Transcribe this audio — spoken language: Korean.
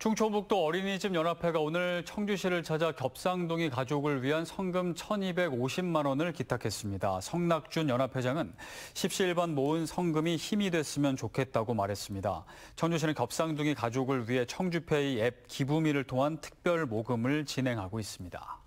충청북도 어린이집 연합회가 오늘 청주시를 찾아 겹상동이 가족을 위한 성금 1,250만 원을 기탁했습니다. 성낙준 연합회장은 17번 모은 성금이 힘이 됐으면 좋겠다고 말했습니다. 청주시는 겹상동이 가족을 위해 청주페이 앱 기부미를 통한 특별 모금을 진행하고 있습니다.